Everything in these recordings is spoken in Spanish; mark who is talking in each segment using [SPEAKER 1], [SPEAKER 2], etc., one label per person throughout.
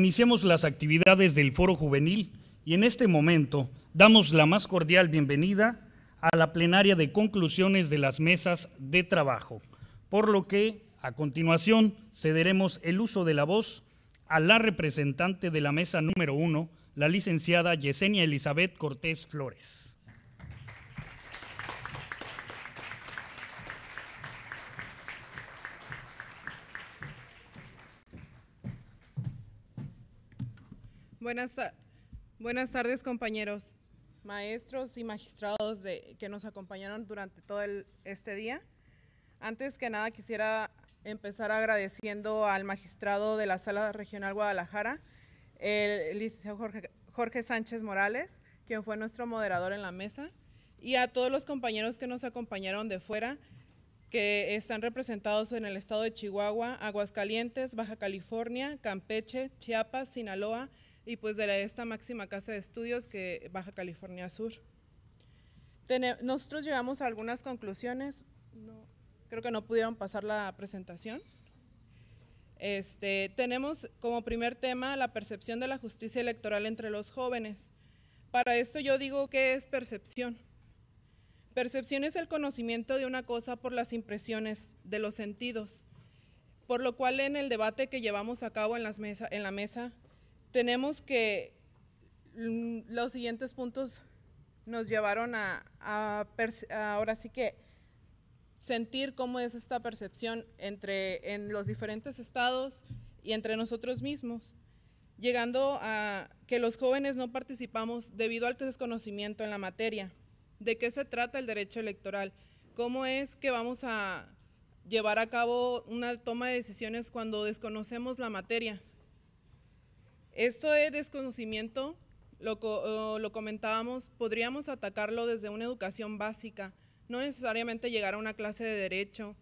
[SPEAKER 1] Iniciemos las actividades del Foro Juvenil y en este momento damos la más cordial bienvenida a la plenaria de conclusiones de las mesas de trabajo, por lo que a continuación cederemos el uso de la voz a la representante de la mesa número uno, la licenciada Yesenia Elizabeth Cortés Flores.
[SPEAKER 2] Buenas, buenas tardes, compañeros, maestros y magistrados que nos acompañaron durante todo este día. Antes que nada, quisiera empezar agradeciendo al magistrado de la Sala Regional Guadalajara, el licenciado Jorge, Jorge Sánchez Morales, quien fue nuestro moderador en la mesa, y a todos los compañeros que nos acompañaron de fuera, que están representados en el estado de Chihuahua, Aguascalientes, Baja California, Campeche, Chiapas, Sinaloa, y pues de esta máxima casa de estudios que Baja California Sur. nosotros llegamos a algunas conclusiones, creo que no pudieron pasar la presentación. Este, tenemos como primer tema la percepción de la justicia electoral entre los jóvenes. Para esto yo digo que es percepción. Percepción es el conocimiento de una cosa por las impresiones de los sentidos, por lo cual en el debate que llevamos a cabo en, las en la mesa tenemos que mm, los siguientes puntos nos llevaron a, ahora sí que sentir cómo es esta percepción entre en los diferentes estados y entre nosotros mismos, llegando a que los jóvenes no participamos debido al desconocimiento en la materia. ¿De qué se trata el derecho electoral? ¿Cómo es que vamos a llevar a cabo una toma de decisiones cuando desconocemos la materia? Esto es desconocimiento, lo, comentábamos, podríamos atacarlo desde una educación básica, no necesariamente llegar a una clase de derecho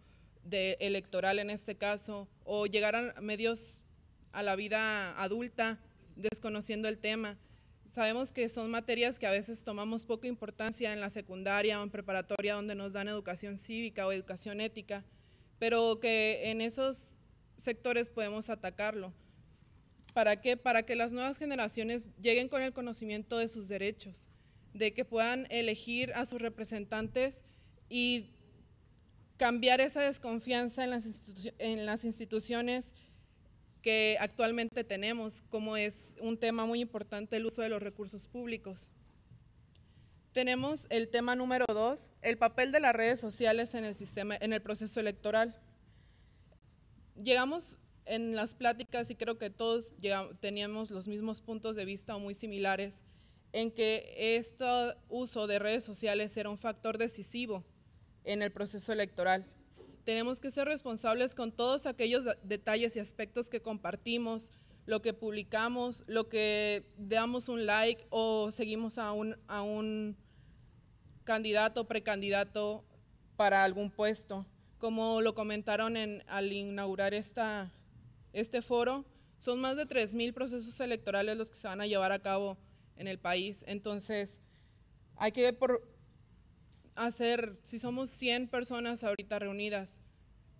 [SPEAKER 2] electoral en este caso, o llegar a medios a la vida adulta desconociendo el tema. Sabemos que son materias que a veces tomamos poca importancia en la secundaria o en preparatoria donde nos dan educación cívica o educación ética, pero que en esos sectores podemos atacarlo. ¿Para qué? Para que las nuevas generaciones lleguen con el conocimiento de sus derechos, de que puedan elegir a sus representantes y cambiar esa desconfianza en las, en las instituciones que actualmente tenemos, como es un tema muy importante el uso de los recursos públicos. Tenemos el tema número dos, el papel de las redes sociales en el, sistema, en el proceso electoral. Llegamos en las pláticas, y creo que todos teníamos los mismos puntos de vista o muy similares, en que este uso de redes sociales era un factor decisivo en el proceso electoral. Tenemos que ser responsables con todos aquellos detalles y aspectos que compartimos, lo que publicamos, lo que damos un like o seguimos a un, a un candidato, precandidato para algún puesto. Como lo comentaron en, al inaugurar esta, este foro. Son más de 3.000 procesos electorales los que se van a llevar a cabo en el país. Entonces, hay que hacer, si somos 100 personas ahorita reunidas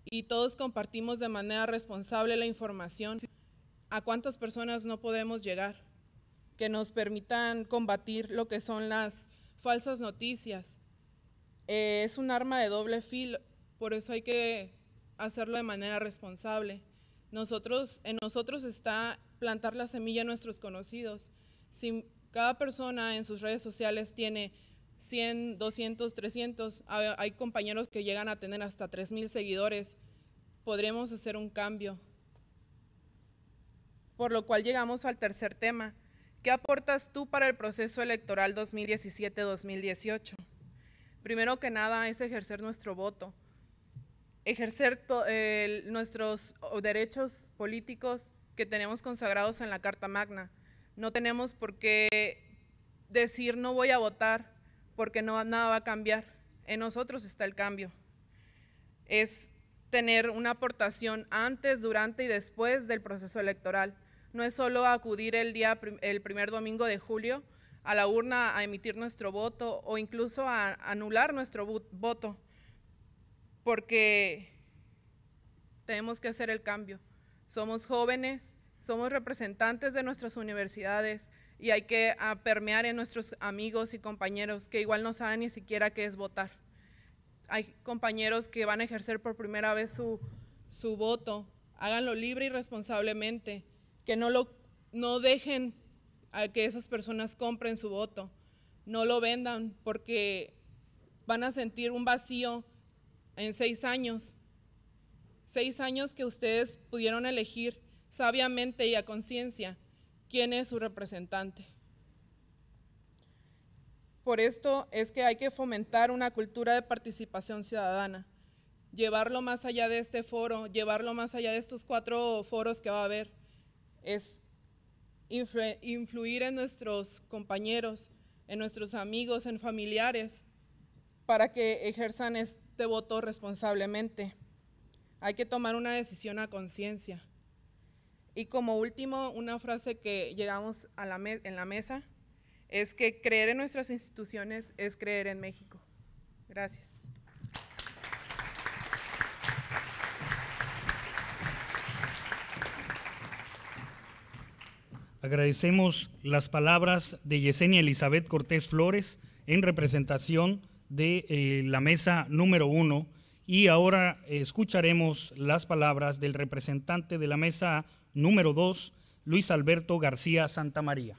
[SPEAKER 2] y todos compartimos de manera responsable la información, ¿a cuántas personas no podemos llegar? Que nos permitan combatir lo que son las falsas noticias. Eh, es un arma de doble filo, por eso hay que hacerlo de manera responsable. Nosotros, en nosotros está plantar la semilla a nuestros conocidos. Si cada persona en sus redes sociales tiene 100, 200, 300, hay compañeros que llegan a tener hasta 3,000 seguidores, podremos hacer un cambio. Por lo cual llegamos al tercer tema. ¿Qué aportas tú para el proceso electoral 2017-2018? Primero que nada es ejercer nuestro voto ejercer nuestros derechos políticos que tenemos consagrados en la Carta Magna. No tenemos por qué decir no voy a votar porque no, nada va a cambiar. En nosotros está el cambio. Es tener una aportación antes, durante y después del proceso electoral. No es solo acudir el, día, el primer domingo de julio a la urna a emitir nuestro voto o incluso a anular nuestro voto porque tenemos que hacer el cambio. Somos jóvenes, somos representantes de nuestras universidades y hay que ah, permear en nuestros amigos y compañeros que igual no saben ni siquiera qué es votar. Hay compañeros que van a ejercer por primera vez su, su voto. Háganlo libre y responsablemente, que no, lo, no dejen a que esas personas compren su voto, no lo vendan porque van a sentir un vacío en seis años. Seis años que ustedes pudieron elegir sabiamente y a conciencia quién es su representante. Por esto es que hay que fomentar una cultura de participación ciudadana, llevarlo más allá de este foro, llevarlo más allá de estos cuatro foros que va a haber, es influir en nuestros compañeros, en nuestros amigos, en familiares, para que ejerzan este voto responsablemente. Hay que tomar una decisión a conciencia. Y como último, una frase que llegamos a la en la mesa es que creer en nuestras instituciones es creer en México. Gracias.
[SPEAKER 1] Agradecemos las palabras de Yesenia Elizabeth Cortés Flores en representación de eh, la mesa número uno y ahora escucharemos las palabras del representante de la mesa número dos, Luis Alberto García Santamaría.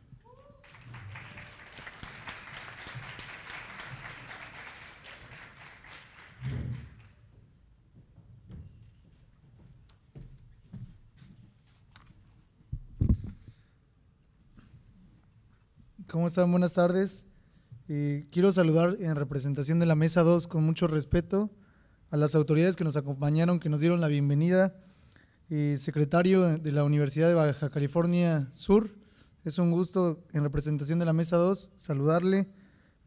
[SPEAKER 3] ¿Cómo están? Buenas tardes. Eh, quiero saludar en representación de la Mesa 2 con mucho respeto a las autoridades que nos acompañaron, que nos dieron la bienvenida. Eh, secretario de la Universidad de Baja California Sur, es un gusto en representación de la Mesa 2 saludarle.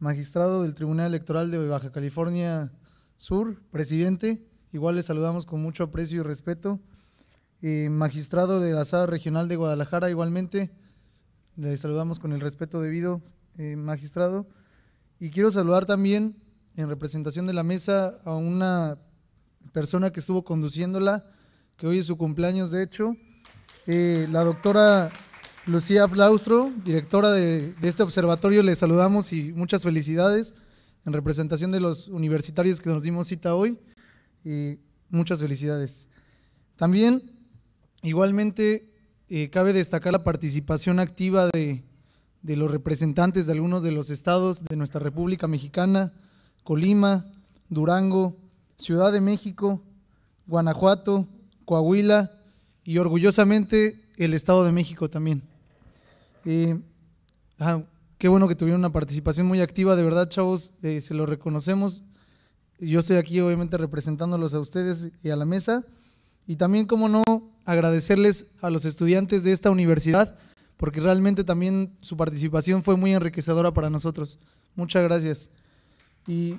[SPEAKER 3] Magistrado del Tribunal Electoral de Baja California Sur, presidente, igual le saludamos con mucho aprecio y respeto. Eh, magistrado de la Sala Regional de Guadalajara, igualmente, le saludamos con el respeto debido, magistrado. Y quiero saludar también, en representación de la mesa, a una persona que estuvo conduciéndola, que hoy es su cumpleaños, de hecho, eh, la doctora Lucía Flaustro, directora de, este observatorio, le saludamos y muchas felicidades en representación de los universitarios que nos dimos cita hoy. Y muchas felicidades. También, igualmente, eh, cabe destacar la participación activa de de los representantes de algunos de los estados de nuestra República Mexicana, Colima, Durango, Ciudad de México, Guanajuato, Coahuila y orgullosamente el Estado de México también. Eh, ah, qué bueno que tuvieron una participación muy activa, de verdad chavos, eh, se lo reconocemos. Yo estoy aquí obviamente representándolos a ustedes y a la mesa. Y también, como no, agradecerles a los estudiantes de esta universidad porque realmente también su participación fue muy enriquecedora para nosotros. Muchas gracias. Y,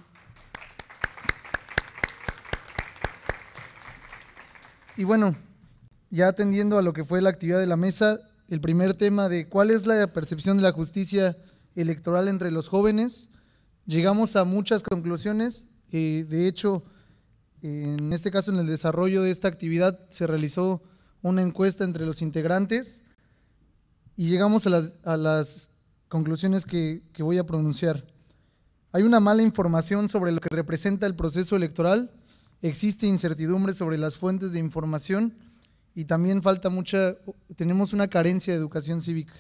[SPEAKER 3] bueno, ya atendiendo a lo que fue la actividad de la mesa, el primer tema de cuál es la percepción de la justicia electoral entre los jóvenes, llegamos a muchas conclusiones. Eh, de hecho, en este caso, en el desarrollo de esta actividad, se realizó una encuesta entre los integrantes y llegamos a las, conclusiones que, voy a pronunciar. Hay una mala información sobre lo que representa el proceso electoral, existe incertidumbre sobre las fuentes de información y también falta mucha, tenemos una carencia de educación cívica.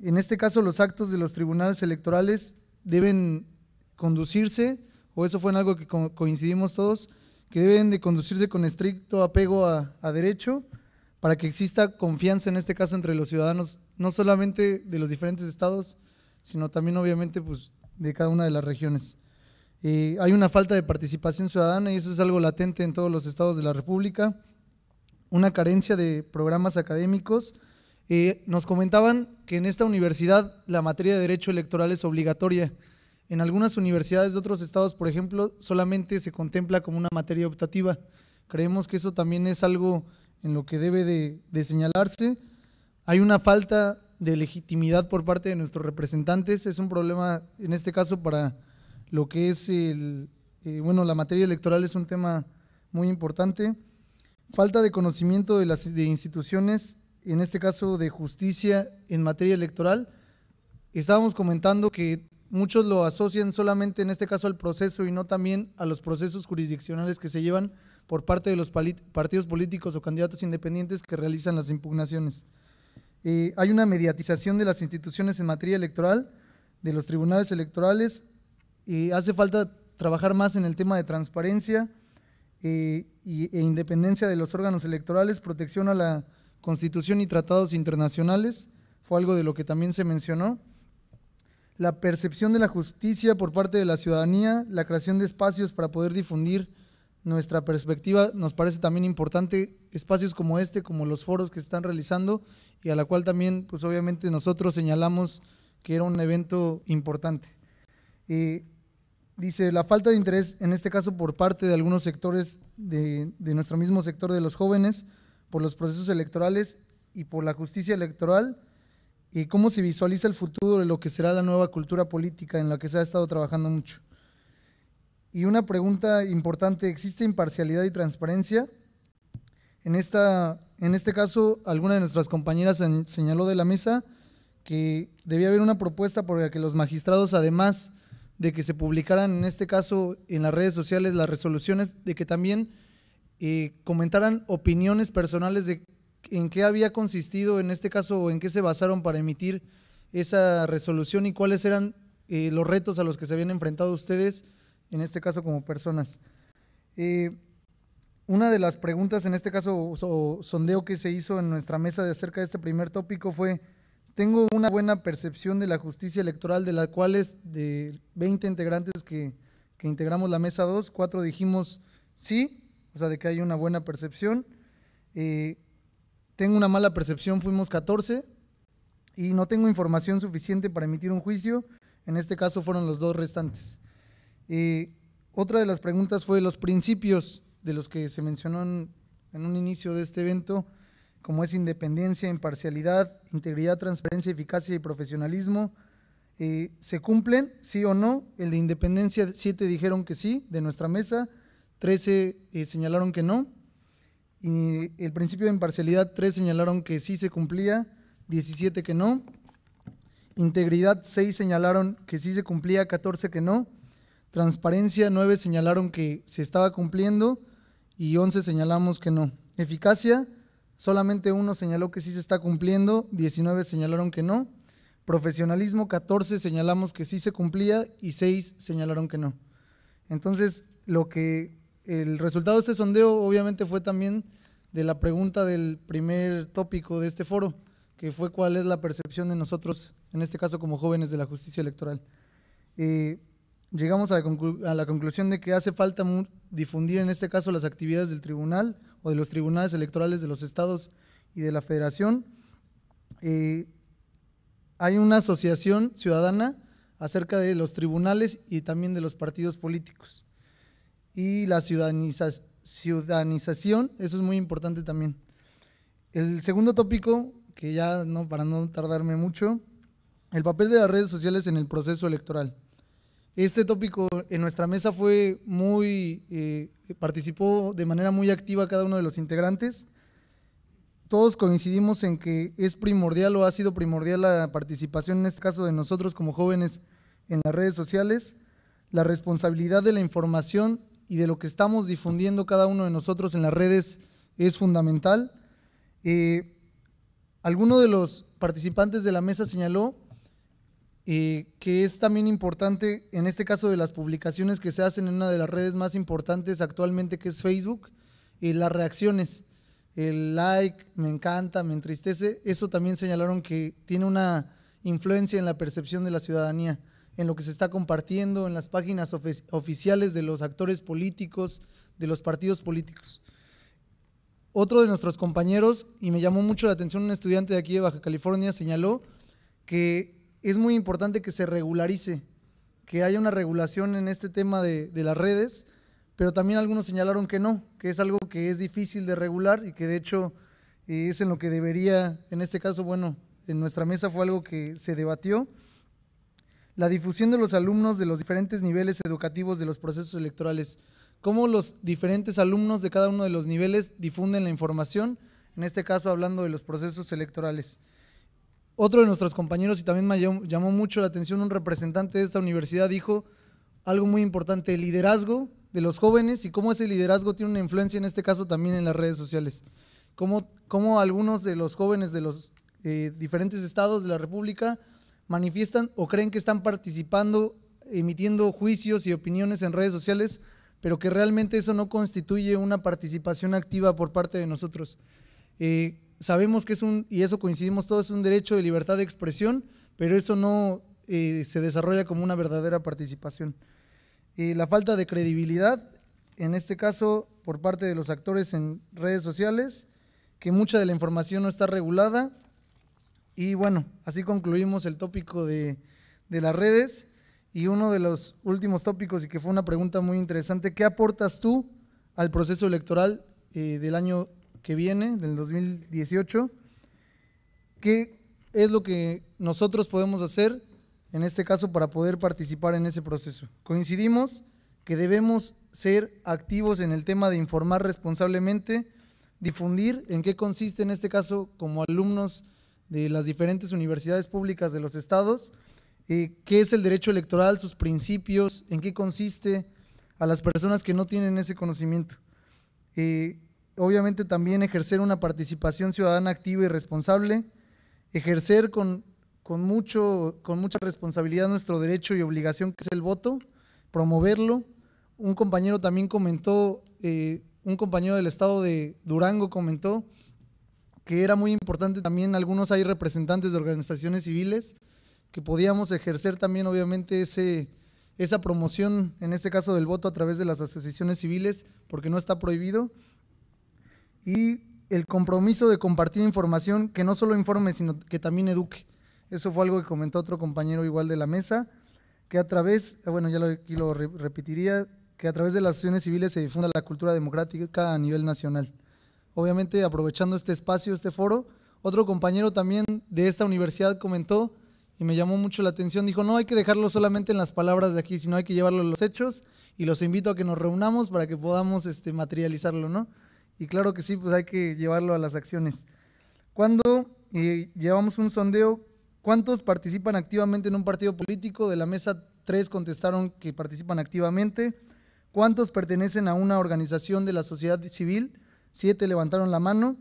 [SPEAKER 3] En este caso, los actos de los tribunales electorales deben conducirse, o eso fue en algo que coincidimos todos, que deben de conducirse con estricto apego a, a derecho, para que exista confianza en este caso entre los ciudadanos, no solamente de los diferentes estados, sino también obviamente pues, de cada una de las regiones. Eh, hay una falta de participación ciudadana y eso es algo latente en todos los estados de la República, una carencia de programas académicos. Eh, nos comentaban que en esta universidad la materia de derecho electoral es obligatoria. En algunas universidades de otros estados, por ejemplo, solamente se contempla como una materia optativa. Creemos que eso también es algo en lo que debe de, señalarse. Hay una falta de legitimidad por parte de nuestros representantes. Es un problema, en este caso, para lo que es el, eh, bueno, la materia electoral es un tema muy importante. Falta de conocimiento de las de instituciones, en este caso de justicia en materia electoral. Estábamos comentando que muchos lo asocian solamente en este caso al proceso y no también a los procesos jurisdiccionales que se llevan por parte de los partidos políticos o candidatos independientes que realizan las impugnaciones. Eh, hay una mediatización de las instituciones en materia electoral, de los tribunales electorales, eh, hace falta trabajar más en el tema de transparencia eh, e independencia de los órganos electorales, protección a la Constitución y tratados internacionales, fue algo de lo que también se mencionó. La percepción de la justicia por parte de la ciudadanía, la creación de espacios para poder difundir nuestra perspectiva, nos parece también importante espacios como este, como los foros que se están realizando y a la cual también, pues obviamente nosotros señalamos que era un evento importante. Eh, dice, la falta de interés, en este caso por parte de algunos sectores de nuestro mismo sector de los jóvenes, por los procesos electorales y por la justicia electoral, y cómo se visualiza el futuro de lo que será la nueva cultura política en la que se ha estado trabajando mucho. Y una pregunta importante, ¿existe imparcialidad y transparencia? En, esta, en este caso, alguna de nuestras compañeras señaló de la mesa que debía haber una propuesta por la que los magistrados, además de que se publicaran, en este caso, en las redes sociales las resoluciones, de que también eh, comentaran opiniones personales de en qué había consistido, en este caso, o en qué se basaron para emitir esa resolución y cuáles eran eh, los retos a los que se habían enfrentado ustedes en este caso como personas. Eh, una de las preguntas, en este caso, o sondeo que se hizo en nuestra mesa de acerca de este primer tópico fue, tengo una buena percepción de la justicia electoral, de la cuales de 20 integrantes que, que integramos la mesa 2, 4 dijimos sí, o sea, de que hay una buena percepción. Eh, tengo una mala percepción, fuimos 14, y no tengo información suficiente para emitir un juicio, en este caso fueron los dos restantes. Eh, otra de las preguntas fue los principios de los que se mencionó en, un inicio de este evento, como es independencia, imparcialidad, integridad, transparencia, eficacia y profesionalismo. Eh, ¿Se cumplen, sí o no? El de independencia, siete dijeron que sí, de nuestra mesa, trece eh, señalaron que no. el principio de imparcialidad, tres señalaron que sí se cumplía, 17 que no. Integridad, seis señalaron que sí se cumplía, 14 que no. Transparencia, 9 señalaron que se estaba cumpliendo y 11 señalamos que no. Eficacia, solamente uno señaló que sí se está cumpliendo, 19 señalaron que no. Profesionalismo, 14 señalamos que sí se cumplía y 6 señalaron que no. Entonces, lo que el resultado de este sondeo obviamente fue también de la pregunta del primer tópico de este foro, que fue cuál es la percepción de nosotros, en este caso como jóvenes de la justicia electoral. Eh, llegamos a la, conclusión de que hace falta difundir en este caso las actividades del tribunal o de los tribunales electorales de los estados y de la federación. Eh, hay una asociación ciudadana acerca de los tribunales y también de los partidos políticos. Y la ciudadanización, eso es muy importante también. El segundo tópico, que ya para no tardarme mucho, el papel de las redes sociales en el proceso electoral. Este tópico en nuestra mesa fue muy, eh, participó de manera muy activa cada uno de los integrantes. Todos coincidimos en que es primordial o ha sido primordial la participación en este caso de nosotros como jóvenes en las redes sociales, la responsabilidad de la información y de lo que estamos difundiendo cada uno de nosotros en las redes es fundamental. Eh, alguno de los participantes de la mesa señaló eh, que es también importante en este caso de las publicaciones que se hacen en una de las redes más importantes actualmente que es Facebook, y las reacciones, el like, me encanta, me entristece, eso también señalaron que tiene una influencia en la percepción de la ciudadanía, en lo que se está compartiendo, en las páginas oficiales de los actores políticos, de los partidos políticos. Otro de nuestros compañeros, y me llamó mucho la atención un estudiante de aquí de Baja California, señaló que es muy importante que se regularice, que haya una regulación en este tema de, las redes, pero también algunos señalaron que no, que es algo que es difícil de regular y que de hecho eh, es en lo que debería, en este caso, bueno, en nuestra mesa fue algo que se debatió. La difusión de los alumnos de los diferentes niveles educativos de los procesos electorales. Cómo los diferentes alumnos de cada uno de los niveles difunden la información, en este caso hablando de los procesos electorales. Otro de nuestros compañeros, y también me llamó mucho la atención, un representante de esta universidad dijo algo muy importante, el liderazgo de los jóvenes y cómo ese liderazgo tiene una influencia en este caso también en las redes sociales. Cómo, algunos de los jóvenes de los eh, diferentes estados de la República manifiestan o creen que están participando, emitiendo juicios y opiniones en redes sociales, pero que realmente eso no constituye una participación activa por parte de nosotros. Eh, sabemos que es un, y eso coincidimos todos, es un derecho de libertad de expresión, pero eso no eh, se desarrolla como una verdadera participación. la falta de credibilidad, en este caso por parte de los actores en redes sociales, que mucha de la información no está regulada. Y bueno, así concluimos el tópico de, las redes. Y uno de los últimos tópicos, y que fue una pregunta muy interesante, ¿qué aportas tú al proceso electoral eh, del año que viene, del 2018, qué es lo que nosotros podemos hacer en este caso para poder participar en ese proceso. Coincidimos que debemos ser activos en el tema de informar responsablemente, difundir en qué consiste en este caso como alumnos de las diferentes universidades públicas de los estados, eh, qué es el derecho electoral, sus principios, en qué consiste a las personas que no tienen ese conocimiento. Eh, obviamente también ejercer una participación ciudadana activa y responsable, ejercer con, con, mucha responsabilidad nuestro derecho y obligación que es el voto, promoverlo. Un compañero también comentó, eh, un compañero del estado de Durango comentó que era muy importante también, algunos hay representantes de organizaciones civiles, que podíamos ejercer también obviamente esa promoción, en este caso del voto a través de las asociaciones civiles, porque no está prohibido y el compromiso de compartir información que no solo informe, sino que también eduque. Eso fue algo que comentó otro compañero igual de la mesa, que a través, bueno, ya lo, repetiría, que a través de las acciones civiles se difunda la cultura democrática a nivel nacional. Obviamente, aprovechando este espacio, este foro, otro compañero también de esta universidad comentó y me llamó mucho la atención, dijo, no hay que dejarlo solamente en las palabras de aquí, sino hay que llevarlo a los hechos y los invito a que nos reunamos para que podamos este, materializarlo, ¿no? Y claro que sí, pues hay que llevarlo a las acciones. Cuando eh, llevamos un sondeo, ¿cuántos participan activamente en un partido político? De la mesa, tres contestaron que participan activamente. ¿Cuántos pertenecen a una organización de la sociedad civil? Siete levantaron la mano.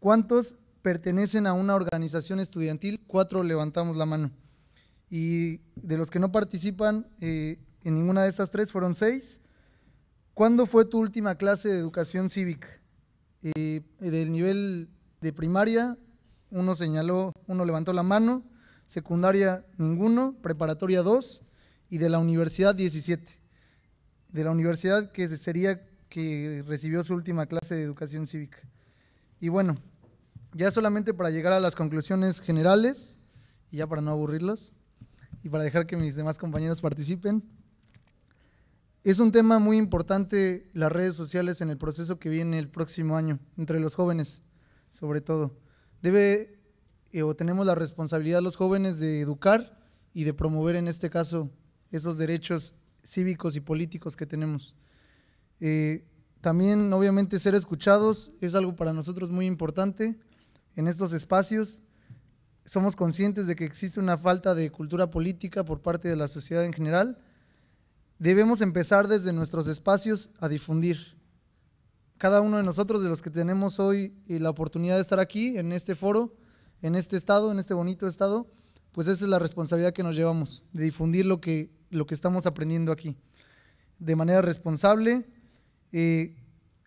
[SPEAKER 3] ¿Cuántos pertenecen a una organización estudiantil? Cuatro levantamos la mano. Y de los que no participan eh, en ninguna de estas tres fueron seis. ¿Cuándo fue tu última clase de educación cívica? del nivel de primaria, uno señaló, uno levantó la mano, secundaria ninguno, preparatoria dos y de la universidad 17. De la universidad que sería que recibió su última clase de educación cívica. Y bueno, ya solamente para llegar a las conclusiones generales, y ya para no aburrirlos, y para dejar que mis demás compañeros participen, es un tema muy importante las redes sociales en el proceso que viene el próximo año, entre los jóvenes, sobre todo. Debe eh, o tenemos la responsabilidad los jóvenes de educar y de promover en este caso esos derechos cívicos y políticos que tenemos. Eh, también, obviamente, ser escuchados es algo para nosotros muy importante en estos espacios. Somos conscientes de que existe una falta de cultura política por parte de la sociedad en general debemos empezar desde nuestros espacios a difundir. Cada uno de nosotros, de los que tenemos hoy eh, la oportunidad de estar aquí, en este foro, en este estado, en este bonito estado, pues esa es la responsabilidad que nos llevamos, de difundir lo que, lo que estamos aprendiendo aquí. De manera responsable, eh,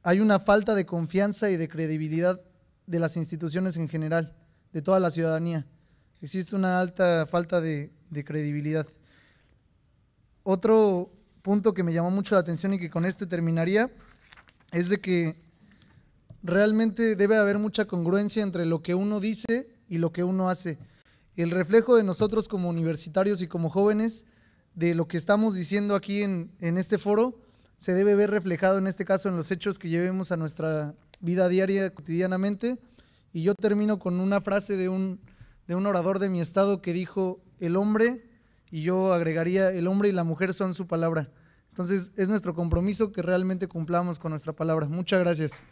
[SPEAKER 3] hay una falta de confianza y de credibilidad de las instituciones en general, de toda la ciudadanía. Existe una alta falta de, de credibilidad. Otro, punto que me llamó mucho la atención y que con este terminaría es de que realmente debe haber mucha congruencia entre lo que uno dice y lo que uno hace. El reflejo de nosotros como universitarios y como jóvenes de lo que estamos diciendo aquí en, este foro se debe ver reflejado en este caso en los hechos que llevemos a nuestra vida diaria cotidianamente. Y yo termino con una frase de de un orador de mi estado que dijo, el hombre y yo agregaría, el hombre y la mujer son su palabra. Entonces, es nuestro compromiso que realmente cumplamos con nuestra palabra. Muchas gracias.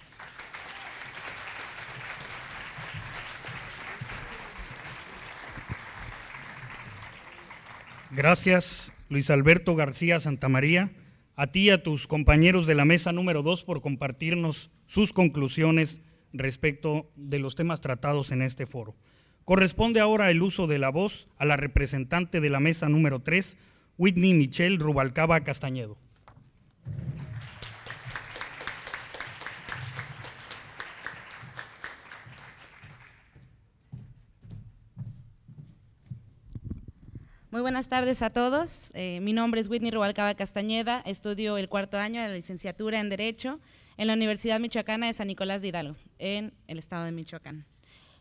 [SPEAKER 1] Gracias, Luis Alberto García Santamaría, a ti y a tus compañeros de la mesa número dos por compartirnos sus conclusiones respecto de los temas tratados en este foro. Corresponde ahora el uso de la voz a la representante de la mesa número 3, Whitney Michelle Rubalcaba Castañedo.
[SPEAKER 4] Muy buenas tardes a todos. Eh, mi nombre es Whitney Rubalcaba Castañeda. Estudio el cuarto año de la licenciatura en Derecho en la Universidad Michoacana de San Nicolás de Hidalgo, en el estado de Michoacán.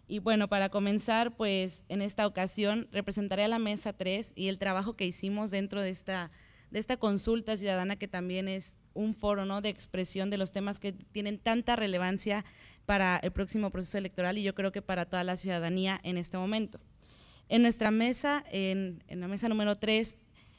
[SPEAKER 4] Y bueno, para comenzar, pues en esta ocasión representaré a la Mesa 3 y el trabajo que hicimos dentro de esta, de esta consulta ciudadana que también es un foro ¿no? de expresión de los temas que tienen tanta relevancia para el próximo proceso electoral y yo creo que para toda la ciudadanía en este momento. En nuestra mesa, en, en la mesa número 3,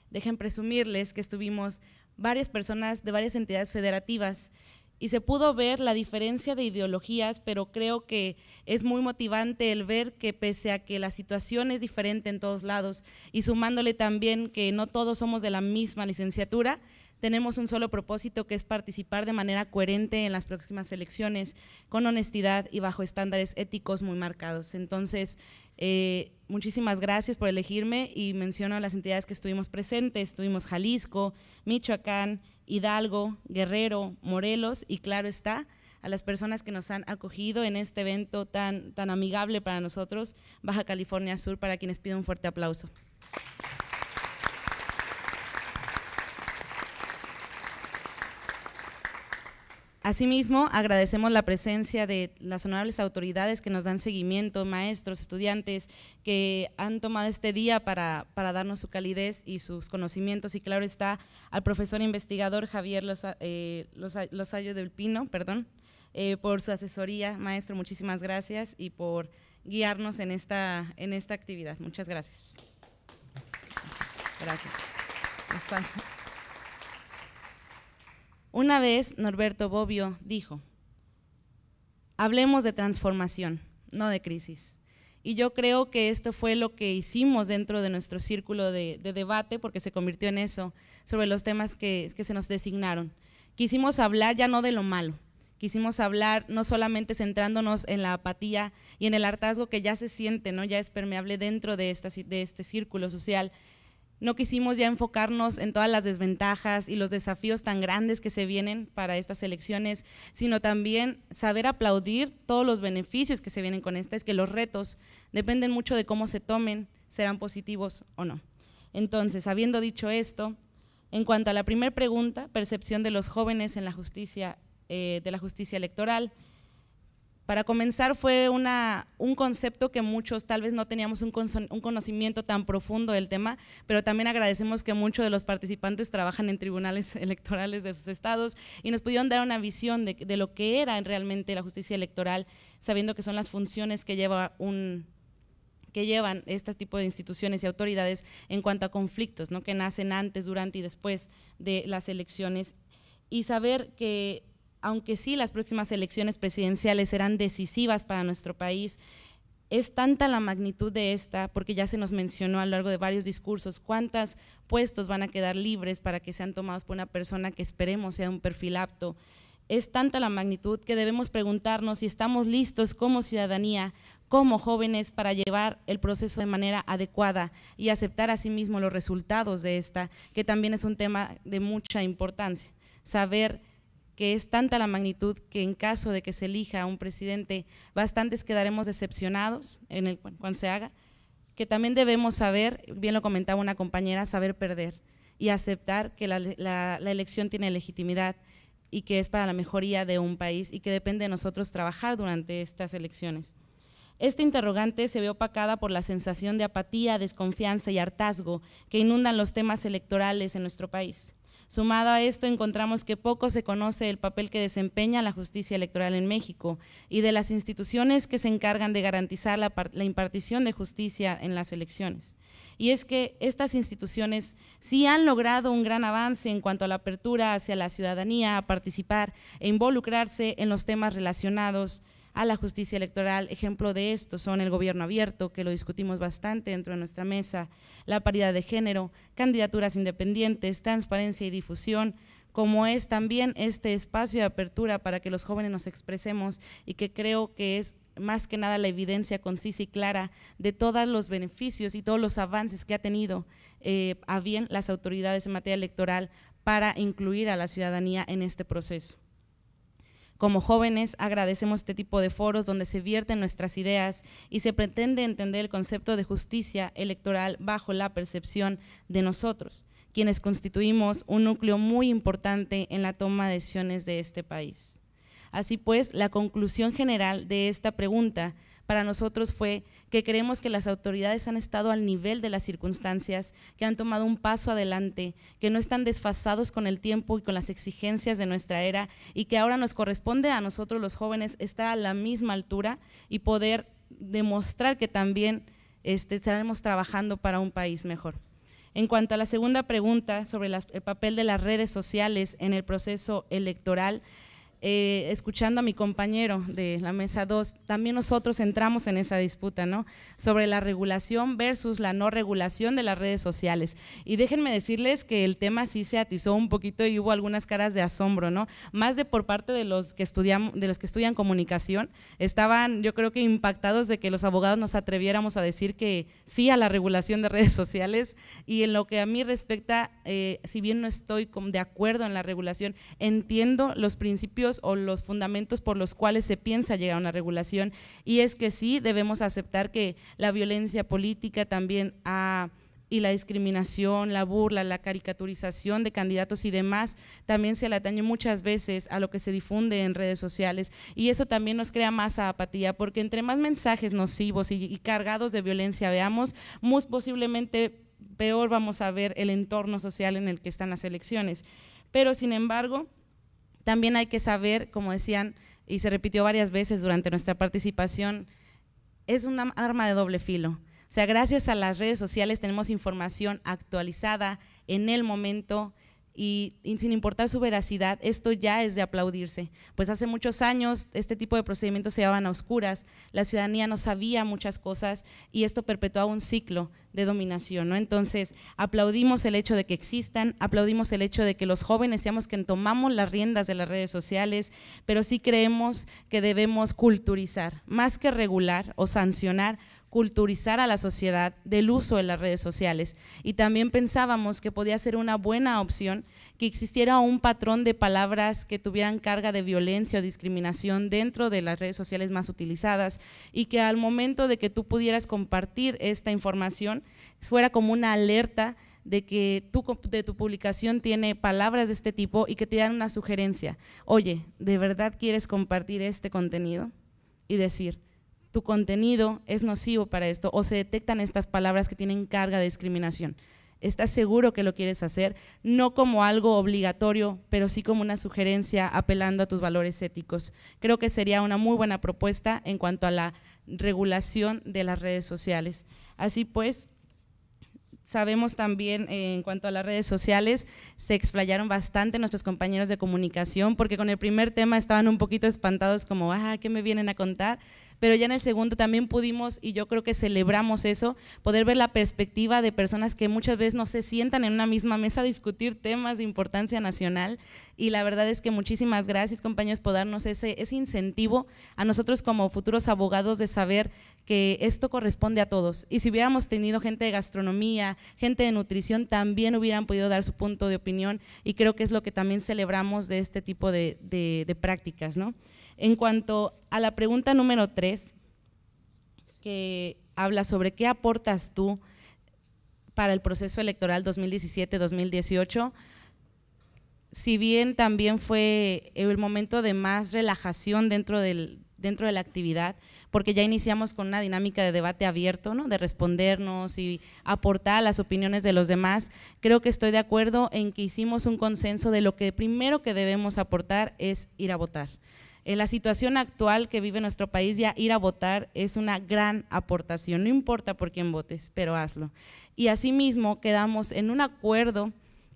[SPEAKER 4] dejen presumirles que estuvimos varias personas de varias entidades federativas y se pudo ver la diferencia de ideologías, pero creo que es muy motivante el ver que pese a que la situación es diferente en todos lados y sumándole también que no todos somos de la misma licenciatura, tenemos un solo propósito que es participar de manera coherente en las próximas elecciones, con honestidad y bajo estándares éticos muy marcados. Entonces, eh, muchísimas gracias por elegirme y menciono a las entidades que estuvimos presentes, estuvimos Jalisco, Michoacán, Hidalgo, Guerrero, Morelos y claro está, a las personas que nos han acogido en este evento tan, tan amigable para nosotros, Baja California Sur, para quienes pido un fuerte aplauso. Asimismo, agradecemos la presencia de las honorables autoridades que nos dan seguimiento, maestros, estudiantes, que han tomado este día para, darnos su calidez y sus conocimientos. Y claro está al profesor investigador Javier Losa, eh, del Pino, perdón, eh, por su asesoría. Maestro, muchísimas gracias y por guiarnos en esta, en esta actividad. Muchas gracias. Gracias. Una vez Norberto Bobbio dijo, hablemos de transformación, no de crisis. Y yo creo que esto fue lo que hicimos dentro de nuestro círculo de, debate, porque se convirtió en eso, sobre los temas que, se nos designaron. Quisimos hablar ya no de lo malo, quisimos hablar no solamente centrándonos en la apatía y en el hartazgo que ya se siente, ¿no? ya es permeable dentro de este círculo social, no quisimos ya enfocarnos en todas las desventajas y los desafíos tan grandes que se vienen para estas elecciones, sino también saber aplaudir todos los beneficios que se vienen con es que los retos dependen mucho de cómo se tomen, serán positivos o no. Entonces, habiendo dicho esto, en cuanto a la primera pregunta, percepción de los jóvenes en la justicia, eh, de la justicia electoral, para comenzar fue un concepto que muchos tal vez no teníamos un, conocimiento tan profundo del tema, pero también agradecemos que muchos de los participantes trabajan en tribunales electorales de sus estados y nos pudieron dar una visión de, lo que era realmente la justicia electoral, sabiendo que son las funciones que lleva un, que llevan este tipo de instituciones y autoridades en cuanto a conflictos, ¿no? que nacen antes, durante y después de las elecciones, y saber que aunque sí las próximas elecciones presidenciales serán decisivas para nuestro país, es tanta la magnitud de esta, porque ya se nos mencionó a lo largo de varios discursos, cuántos puestos van a quedar libres para que sean tomados por una persona que esperemos sea un perfil apto. Es tanta la magnitud que debemos preguntarnos si estamos listos como ciudadanía, como jóvenes, para llevar el proceso de manera adecuada y aceptar asimismo los resultados de esta, que también es un tema de mucha importancia. Saber que es tanta la magnitud que en caso de que se elija un presidente, bastantes quedaremos decepcionados en el, cuando se haga, que también debemos saber, bien lo comentaba una compañera, saber perder y aceptar que la, la elección tiene legitimidad y que es para la mejoría de un país y que depende de nosotros trabajar durante estas elecciones. Esta interrogante se ve opacada por la sensación de apatía, desconfianza y hartazgo que inundan los temas electorales en nuestro país. Sumado a esto, encontramos que poco se conoce el papel que desempeña la justicia electoral en México y de las instituciones que se encargan de garantizar la, impartición de justicia en las elecciones. Y es que estas instituciones sí han logrado un gran avance en cuanto a la apertura hacia la ciudadanía a participar e involucrarse en los temas relacionados a la justicia electoral. Ejemplo de esto son el gobierno abierto, que lo discutimos bastante dentro de nuestra mesa, la paridad de género, candidaturas independientes, transparencia y difusión, como es también este espacio de apertura para que los jóvenes nos expresemos y que creo que es más que nada la evidencia concisa y clara de todos los beneficios y todos los avances que ha tenido eh, a bien las autoridades en materia electoral para incluir a la ciudadanía en este proceso. Como jóvenes agradecemos este tipo de foros donde se vierten nuestras ideas y se pretende entender el concepto de justicia electoral bajo la percepción de nosotros, quienes constituimos un núcleo muy importante en la toma de decisiones de este país. Así pues, la conclusión general de esta pregunta para nosotros fue que creemos que las autoridades han estado al nivel de las circunstancias, que han tomado un paso adelante, que no están desfasados con el tiempo y con las exigencias de nuestra era y que ahora nos corresponde a nosotros los jóvenes estar a la misma altura y poder demostrar que también este, estaremos trabajando para un país mejor. En cuanto a la segunda pregunta sobre el papel de las redes sociales en el proceso electoral, eh, escuchando a mi compañero de la mesa 2, también nosotros entramos en esa disputa, ¿no? Sobre la regulación versus la no regulación de las redes sociales. Y déjenme decirles que el tema sí se atizó un poquito y hubo algunas caras de asombro, ¿no? Más de por parte de los que estudian, de los que estudian comunicación, estaban yo creo que impactados de que los abogados nos atreviéramos a decir que sí a la regulación de redes sociales. Y en lo que a mí respecta, eh, si bien no estoy de acuerdo en la regulación, entiendo los principios o los fundamentos por los cuales se piensa llegar a una regulación y es que sí debemos aceptar que la violencia política también ah, y la discriminación, la burla, la caricaturización de candidatos y demás también se le atañe muchas veces a lo que se difunde en redes sociales y eso también nos crea más apatía porque entre más mensajes nocivos y, cargados de violencia veamos, posiblemente peor vamos a ver el entorno social en el que están las elecciones. Pero sin embargo, también hay que saber, como decían, y se repitió varias veces durante nuestra participación, es una arma de doble filo. O sea, gracias a las redes sociales tenemos información actualizada en el momento y, sin importar su veracidad, esto ya es de aplaudirse. Pues hace muchos años este tipo de procedimientos se llevaban a oscuras, la ciudadanía no sabía muchas cosas y esto perpetuaba un ciclo de dominación. Entonces, aplaudimos el hecho de que existan, aplaudimos el hecho de que los jóvenes seamos quien tomamos las riendas de las redes sociales, pero sí creemos que debemos culturizar, más que regular o sancionar, culturizar a la sociedad del uso de las redes sociales y también pensábamos que podía ser una buena opción que existiera un patrón de palabras que tuvieran carga de violencia o discriminación dentro de las redes sociales más utilizadas y que al momento de que tú pudieras compartir esta información fuera como una alerta de que tu, de tu publicación tiene palabras de este tipo y que te dan una sugerencia. Oye, ¿de verdad quieres compartir este contenido? Y decir, tu contenido es nocivo para esto o se detectan estas palabras que tienen carga de discriminación. ¿Estás seguro que lo quieres hacer? No como algo obligatorio, pero sí como una sugerencia apelando a tus valores éticos. Creo que sería una muy buena propuesta en cuanto a la regulación de las redes sociales. Así pues, Sabemos también eh, en cuanto a las redes sociales, se explayaron bastante nuestros compañeros de comunicación porque con el primer tema estaban un poquito espantados como, ah, ¿qué me vienen a contar? pero ya en el segundo también pudimos, y yo creo que celebramos eso, poder ver la perspectiva de personas que muchas veces no se sientan en una misma mesa a discutir temas de importancia nacional. Y la verdad es que muchísimas gracias, compañeros, por darnos ese, incentivo a nosotros como futuros abogados de saber que esto corresponde a todos. Y si hubiéramos tenido gente de gastronomía, gente de nutrición, también hubieran podido dar su punto de opinión y creo que es lo que también celebramos de este tipo de, de prácticas. ¿no? En cuanto a la pregunta número tres, que habla sobre qué aportas tú para el proceso electoral 2017-2018, si bien también fue el momento de más relajación dentro, del, dentro de la actividad, porque ya iniciamos con una dinámica de debate abierto, ¿no? de respondernos y aportar las opiniones de los demás, creo que estoy de acuerdo en que hicimos un consenso de lo que primero que debemos aportar es ir a votar en eh, la situación actual que vive nuestro país, ya ir a votar es una gran aportación, no importa por quién votes, pero hazlo. Y asimismo quedamos en un acuerdo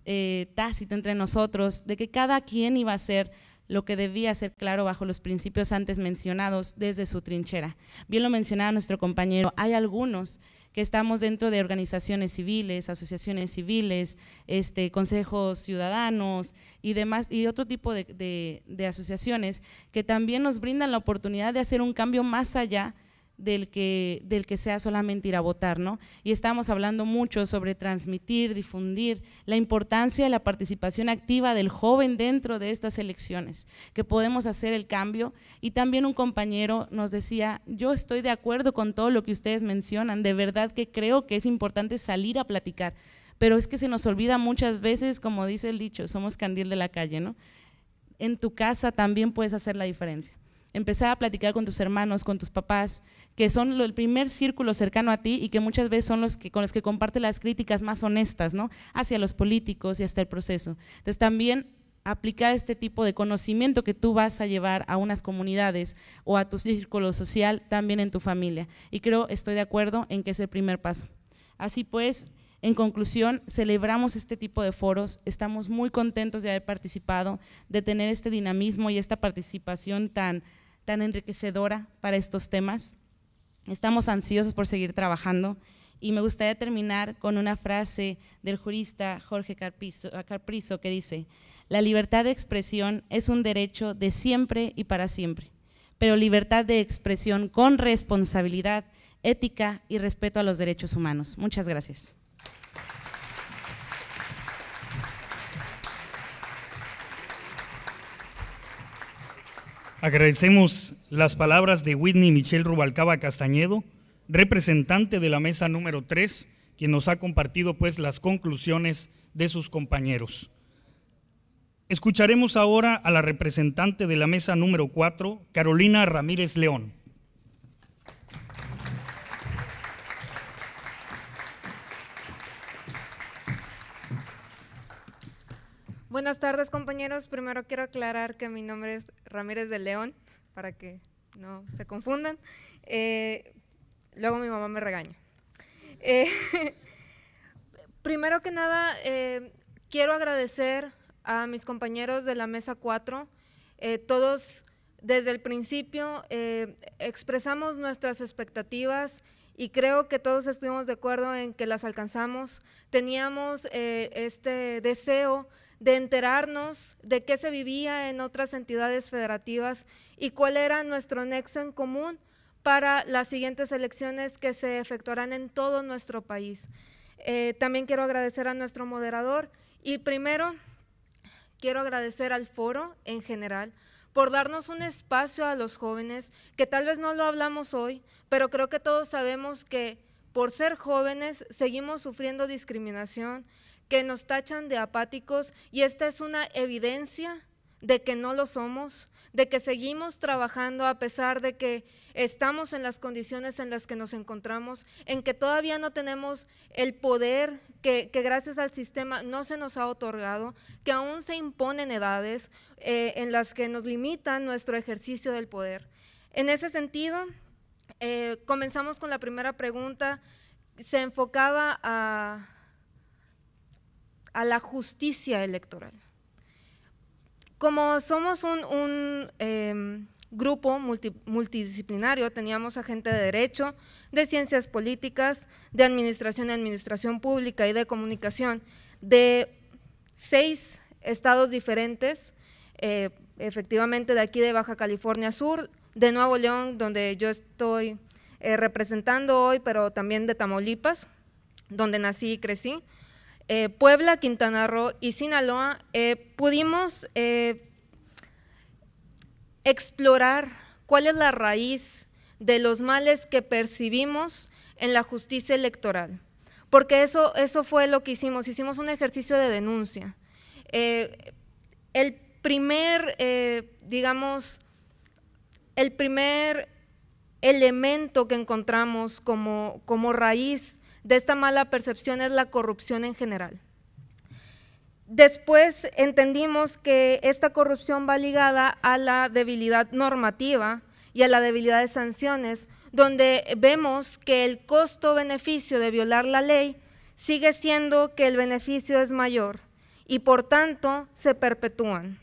[SPEAKER 4] eh, tácito entre nosotros de que cada quien iba a hacer lo que debía ser claro bajo los principios antes mencionados desde su trinchera. Bien lo mencionaba nuestro compañero, hay algunos que estamos dentro de organizaciones civiles, asociaciones civiles, este, consejos ciudadanos y demás, y otro tipo de, de asociaciones que también nos brindan la oportunidad de hacer un cambio más allá del que, del que sea solamente ir a votar, ¿no? Y estamos hablando mucho sobre transmitir, difundir la importancia de la participación activa del joven dentro de estas elecciones, que podemos hacer el cambio. Y también un compañero nos decía, yo estoy de acuerdo con todo lo que ustedes mencionan, de verdad que creo que es importante salir a platicar, pero es que se nos olvida muchas veces, como dice el dicho, somos candil de la calle, ¿no? En tu casa también puedes hacer la diferencia empezar a platicar con tus hermanos, con tus papás, que son el primer círculo cercano a ti y que muchas veces son los que, con los que comparte las críticas más honestas, ¿no? Hacia los políticos y hasta el proceso. Entonces también aplicar este tipo de conocimiento que tú vas a llevar a unas comunidades o a tu círculo social también en tu familia. Y creo, estoy de acuerdo en que es el primer paso. Así pues, en conclusión, celebramos este tipo de foros, estamos muy contentos de haber participado, de tener este dinamismo y esta participación tan tan enriquecedora para estos temas. Estamos ansiosos por seguir trabajando y me gustaría terminar con una frase del jurista Jorge Carpizo, que dice, la libertad de expresión es un derecho de siempre y para siempre, pero libertad de expresión con responsabilidad, ética y respeto a los derechos humanos. Muchas gracias.
[SPEAKER 1] Agradecemos las palabras de Whitney Michelle Rubalcaba Castañedo, representante de la mesa número 3, quien nos ha compartido pues las conclusiones de sus compañeros. Escucharemos ahora a la representante de la mesa número 4, Carolina Ramírez León.
[SPEAKER 5] Buenas tardes, compañeros. Primero quiero aclarar que mi nombre es Ramírez de León, para que no se confundan. Eh, luego mi mamá me regaña. Eh, primero que nada, eh, quiero agradecer a mis compañeros de la Mesa 4. todos, desde el principio, expresamos nuestras expectativas y creo que todos estuvimos de acuerdo en que las alcanzamos. Teníamos este deseo de enterarnos de qué se vivía en otras entidades federativas y cuál era nuestro nexo en común para las siguientes elecciones que se efectuarán en todo nuestro país. Eh, también quiero agradecer a nuestro moderador y primero quiero agradecer al foro en general por darnos un espacio a los jóvenes, que tal vez no lo hablamos hoy, pero creo que todos sabemos que por ser jóvenes seguimos sufriendo discriminación, que nos tachan de apáticos y esta es una evidencia de que no lo somos, de que seguimos trabajando a pesar de que estamos en las condiciones en las que nos encontramos, en que todavía no tenemos el poder que, gracias al sistema no se nos ha otorgado, que aún se imponen edades eh, en las que nos limitan nuestro ejercicio del poder. En ese sentido, eh, comenzamos con la primera pregunta, se enfocaba a, a la justicia electoral. Como somos un, em, grupo multidisciplinario, teníamos a gente de Derecho, de Ciencias Políticas, de Administración y Administración Pública y de Comunicación, de seis estados diferentes, eh, efectivamente de aquí de Baja California Sur, de Nuevo León, donde yo estoy eh, representando hoy, pero también de Tamaulipas, donde nací y crecí, eh, Puebla, Quintana Roo y Sinaloa, eh, pudimos eh, explorar cuál es la raíz de los males que percibimos en la justicia electoral. Porque eso, eso fue lo que hicimos, hicimos un ejercicio de denuncia. el primer, digamos, el primer elemento que encontramos como, como raíz de esta mala percepción es la corrupción en general. Después entendimos que esta corrupción va ligada a la debilidad normativa y a la debilidad de sanciones, donde vemos que el costo-beneficio de violar la ley sigue siendo que el beneficio es mayor y por tanto se perpetúan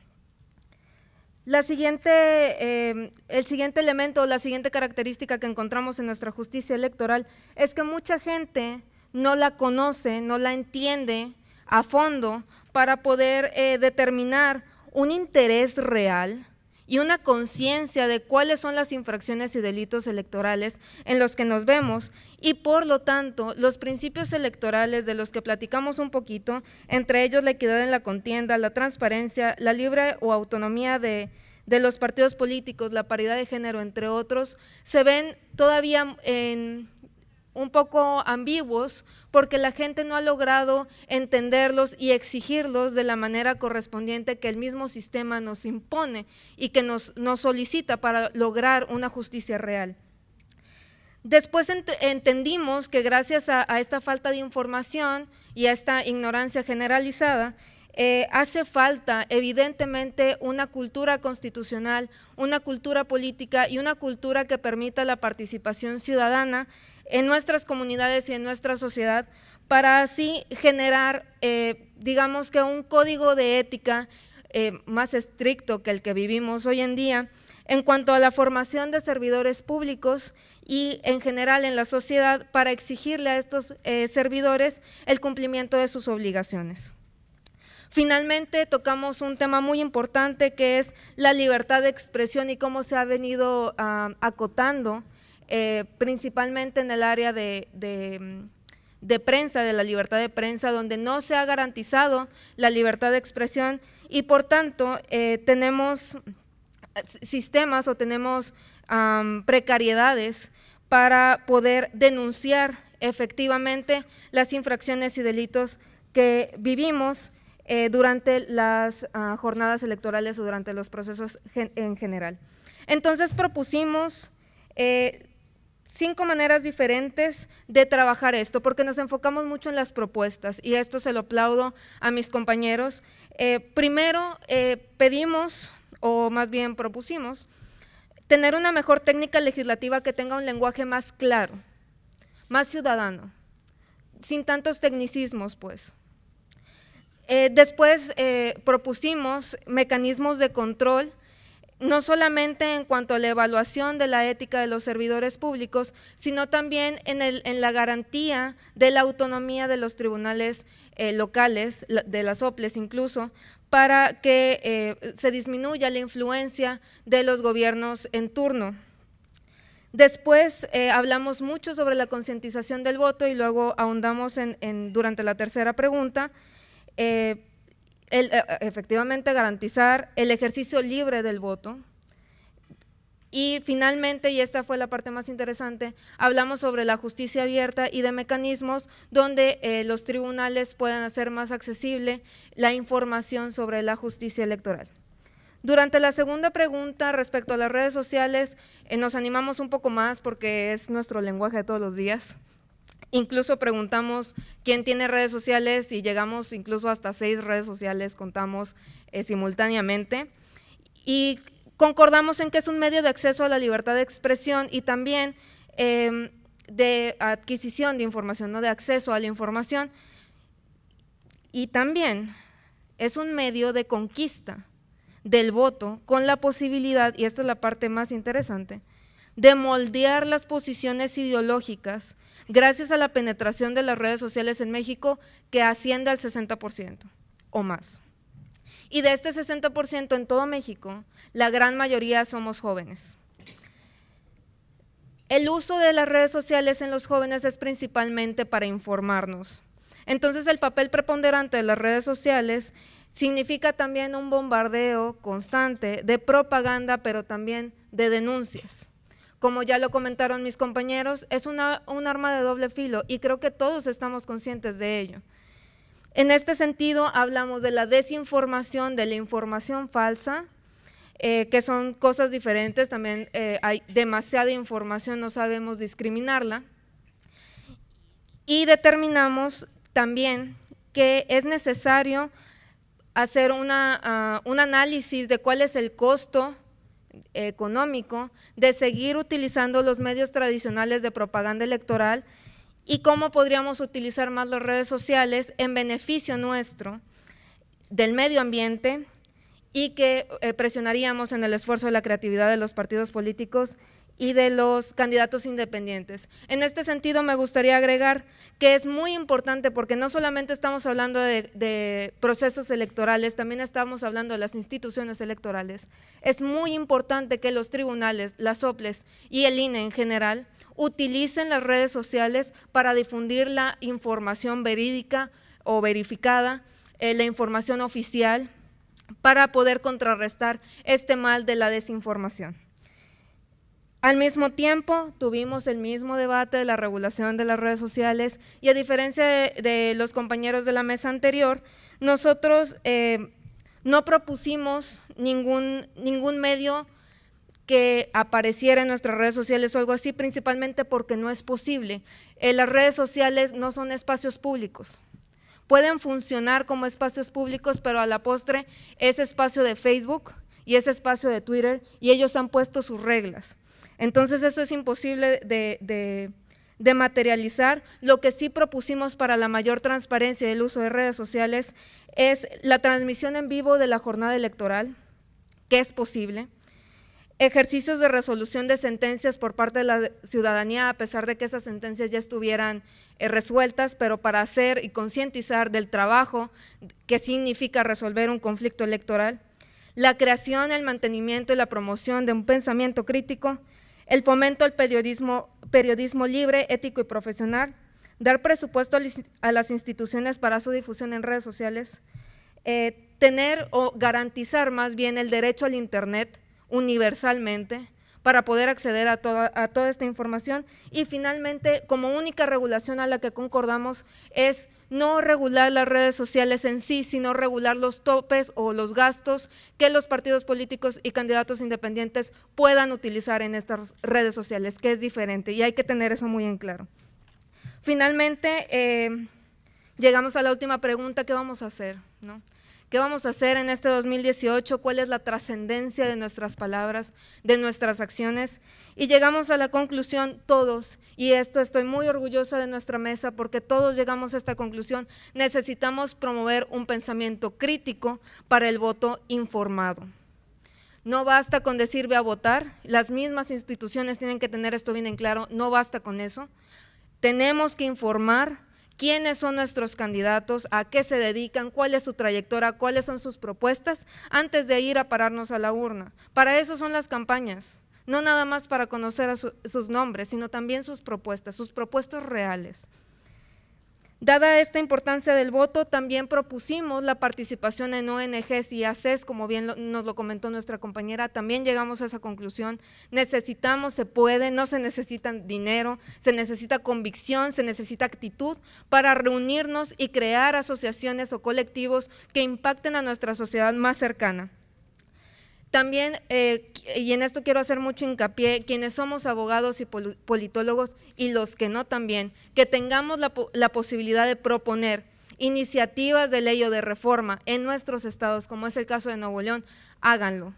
[SPEAKER 5] siguiente, em, el siguiente elemento, la siguiente característica que encontramos en nuestra justicia electoral es que mucha gente no la conoce, no la entiende a fondo para poder eh, determinar un interés real y una conciencia de cuáles son las infracciones y delitos electorales en los que nos vemos y por lo tanto los principios electorales de los que platicamos un poquito, entre ellos la equidad en la contienda, la transparencia, la libre o autonomía de, de los partidos políticos, la paridad de género, entre otros, se ven todavía en un poco ambiguos porque la gente no ha logrado entenderlos y exigirlos de la manera correspondiente que el mismo sistema nos impone y que nos, solicita para lograr una justicia real. Después entendimos que gracias a, esta falta de información y a esta ignorancia generalizada, eh, hace falta evidentemente una cultura constitucional, una cultura política y una cultura que permita la participación ciudadana en nuestras comunidades y en nuestra sociedad para así generar, eh, digamos que un código de ética eh, más estricto que el que vivimos hoy en día en cuanto a la formación de servidores públicos y en general en la sociedad para exigirle a estos eh, servidores el cumplimiento de sus obligaciones. Finalmente, tocamos un tema muy importante que es la libertad de expresión y cómo se ha venido ah, acotando eh, principalmente en el área de, prensa, de la libertad de prensa, donde no se ha garantizado la libertad de expresión y por tanto eh, tenemos sistemas o tenemos precariedades para poder denunciar efectivamente las infracciones y delitos que vivimos eh, durante las ah, jornadas electorales o durante los procesos en general. Entonces propusimos cinco maneras diferentes de trabajar esto, porque nos enfocamos mucho en las propuestas y esto se lo aplaudo a mis compañeros. Eh, primero, eh, pedimos, o más bien propusimos, tener una mejor técnica legislativa que tenga un lenguaje más claro, más ciudadano, sin tantos tecnicismos, pues. Eh, después propusimos mecanismos de control no solamente en cuanto a la evaluación de la ética de los servidores públicos, sino también en, la garantía de la autonomía de los tribunales eh, locales, de las OPLES incluso, para que eh, se disminuya la influencia de los gobiernos en turno. Después eh, hablamos mucho sobre la concientización del voto y luego ahondamos en, durante la tercera pregunta. Eh, eh, efectivamente garantizar el ejercicio libre del voto. Y finalmente, y esta fue la parte más interesante, hablamos sobre la justicia abierta y de mecanismos donde eh, los tribunales puedan hacer más accesible la información sobre la justicia electoral. Durante la segunda pregunta respecto a las redes sociales, nos animamos un poco más porque es nuestro lenguaje de todos los días. Incluso preguntamos quién tiene redes sociales y llegamos incluso hasta seis redes sociales, contamos eh, simultáneamente. Y concordamos en que es un medio de acceso a la libertad de expresión y también em, de adquisición de información, no de acceso a la información. Y también es un medio de conquista del voto con la posibilidad, y esta es la parte más interesante, de moldear las posiciones ideológicas gracias a la penetración de las redes sociales en México que asciende al 60% o más. Y de este 60% en todo México, la gran mayoría somos jóvenes. El uso de las redes sociales en los jóvenes es principalmente para informarnos. Entonces el papel preponderante de las redes sociales significa también un bombardeo constante de propaganda, pero también de denuncias. Como ya lo comentaron mis compañeros, es una, un arma de doble filo y creo que todos estamos conscientes de ello. En este sentido, hablamos de la desinformación, de la información falsa, eh, que son cosas diferentes, también eh, hay demasiada información, no sabemos discriminarla. Y determinamos también que es necesario hacer ah, un análisis de cuál es el costo económico de seguir utilizando los medios tradicionales de propaganda electoral y cómo podríamos utilizar más las redes sociales en beneficio nuestro, del medio ambiente, y que eh, presionaríamos en el esfuerzo de la creatividad de los partidos políticos y de los candidatos independientes. En este sentido, me gustaría agregar que es muy importante porque no solamente estamos hablando de, procesos electorales, también estamos hablando de las instituciones electorales. Es muy importante que los tribunales, las OPLES y el INE en general utilicen las redes sociales para difundir la información verídica o verificada, eh, la información oficial, para poder contrarrestar este mal de la desinformación. Al mismo tiempo, tuvimos el mismo debate de la regulación de las redes sociales y a diferencia de, los compañeros de la mesa anterior, nosotros eh, no propusimos ningún, ningún medio que apareciera en nuestras redes sociales o algo así, principalmente porque no es posible. Eh, las redes sociales no son espacios públicos. Pueden funcionar como espacios públicos, pero a la postre es espacio de Facebook y es espacio de Twitter y ellos han puesto sus reglas. Entonces eso es imposible de, materializar. Lo que sí propusimos para la mayor transparencia del uso de redes sociales es la transmisión en vivo de la jornada electoral, que es posible. Ejercicios de resolución de sentencias por parte de la ciudadanía, a pesar de que esas sentencias ya estuvieran eh, resueltas, pero para hacer y concientizar del trabajo que significa resolver un conflicto electoral la creación, el mantenimiento y la promoción de un pensamiento crítico el fomento al periodismo, periodismo libre, ético y profesional, dar presupuesto a las instituciones para su difusión en redes sociales, eh, tener o garantizar más bien el derecho al Internet universalmente para poder acceder a toda esta información y finalmente como única regulación a la que concordamos es no regular las redes sociales en sí, sino regular los topes o los gastos que los partidos políticos y candidatos independientes puedan utilizar en estas redes sociales, que es diferente y hay que tener eso muy en claro. Finalmente, eh, llegamos a la última pregunta, ¿qué vamos a hacer? ¿No? ¿Qué vamos a hacer en este 2018? ¿Cuál es la trascendencia de nuestras palabras, de nuestras acciones? Y llegamos a la conclusión todos, y esto estoy muy orgullosa de nuestra mesa porque todos llegamos a esta conclusión, necesitamos promover un pensamiento crítico para el voto informado. No basta con decir ve a votar, las mismas instituciones tienen que tener esto bien en claro, no basta con eso. Tenemos que informar quiénes son nuestros candidatos, a qué se dedican, cuál es su trayectoria, cuáles son sus propuestas, antes de ir a pararnos a la urna. Para eso son las campañas, no nada más para conocer sus nombres, sino también sus propuestas, sus propuestas reales. Dada esta importancia del voto, también propusimos la participación en ONGs y ACES, como bien nos lo comentó nuestra compañera, también llegamos a esa conclusión. Necesitamos, se puede, no se necesita dinero, se necesita convicción, se necesita actitud para reunirnos y crear asociaciones o colectivos que impacten a nuestra sociedad más cercana. También, eh, y en esto quiero hacer mucho hincapié, quienes somos abogados y politólogos y los que no también, que tengamos la, la posibilidad de proponer iniciativas de ley o de reforma en nuestros estados, como es el caso de Nuevo León, háganlo.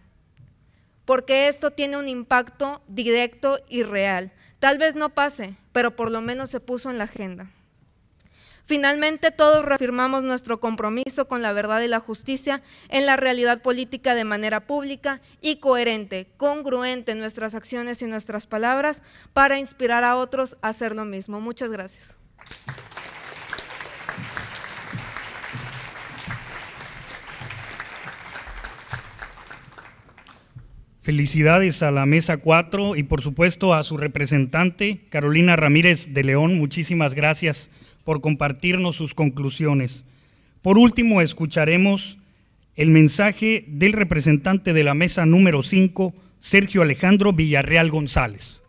[SPEAKER 5] Porque esto tiene un impacto directo y real. Tal vez no pase, pero por lo menos se puso en la agenda. Finalmente, todos reafirmamos nuestro compromiso con la verdad y la justicia en la realidad política de manera pública y coherente, congruente en nuestras acciones y nuestras palabras para inspirar a otros a hacer lo mismo. Muchas gracias.
[SPEAKER 1] Felicidades a la mesa 4 y por supuesto a su representante, Carolina Ramírez de León. Muchísimas gracias por compartirnos sus conclusiones. Por último, escucharemos el mensaje del representante de la mesa número 5, Sergio Alejandro Villarreal González.